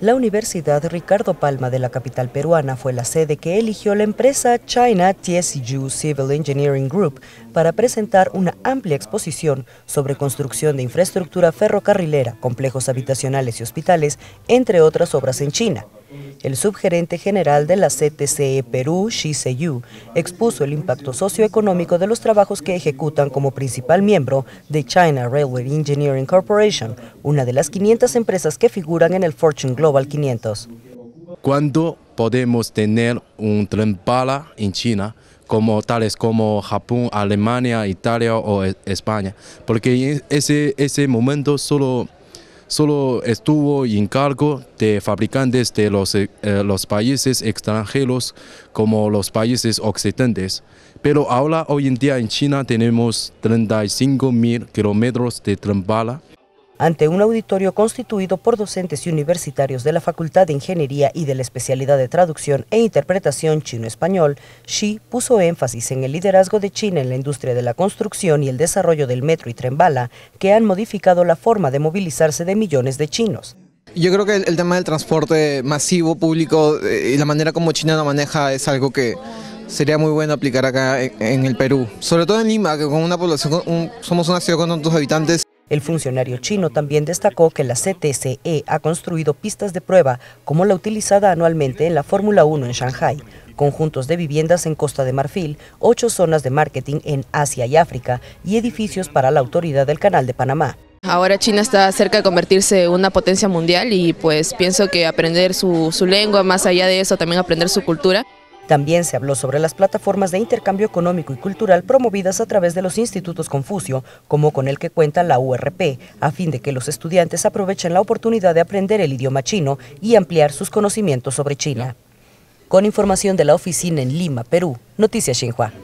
La Universidad Ricardo Palma de la capital peruana fue la sede que eligió la empresa China TSU Civil Engineering Group para presentar una amplia exposición sobre construcción de infraestructura ferrocarrilera, complejos habitacionales y hospitales, entre otras obras en China. El subgerente general de la CTCE Perú, Seyu, expuso el impacto socioeconómico de los trabajos que ejecutan como principal miembro de China Railway Engineering Corporation, una de las 500 empresas que figuran en el Fortune Global 500. ¿Cuándo podemos tener un tren bala en China? como tales como Japón, Alemania, Italia o e-, España, porque ese, ese momento solo solo estuvo en cargo de fabricantes de eh, eh, los, países extranjeros como los países occidentales. Pero ahora, hoy en día en China tenemos mil kilómetros de trambala ante un auditorio constituido por docentes y universitarios de la Facultad de Ingeniería y de la especialidad de traducción e interpretación chino-español, Xi puso énfasis en el liderazgo de China en la industria de la construcción y el desarrollo del metro y tren bala, que han modificado la forma de movilizarse de millones de chinos. Yo creo que el, tema del transporte masivo público eh, y la manera como China lo maneja es algo que sería muy bueno aplicar acá en, el Perú, sobre todo en Lima, que con una población, somos una ciudad con tantos habitantes. El funcionario chino también destacó que la CTCE ha construido pistas de prueba como la utilizada anualmente en la Fórmula 1 en Shanghai, conjuntos de viviendas en Costa de Marfil, ocho zonas de marketing en Asia y África y edificios para la autoridad del Canal de Panamá. Ahora China está cerca de convertirse en una potencia mundial y pues pienso que aprender su, su lengua, más allá de eso también aprender su cultura, también se habló sobre las plataformas de intercambio económico y cultural promovidas a través de los institutos Confucio, como con el que cuenta la URP, a fin de que los estudiantes aprovechen la oportunidad de aprender el idioma chino y ampliar sus conocimientos sobre China. Con información de la oficina en Lima, Perú, Noticias Xinhua.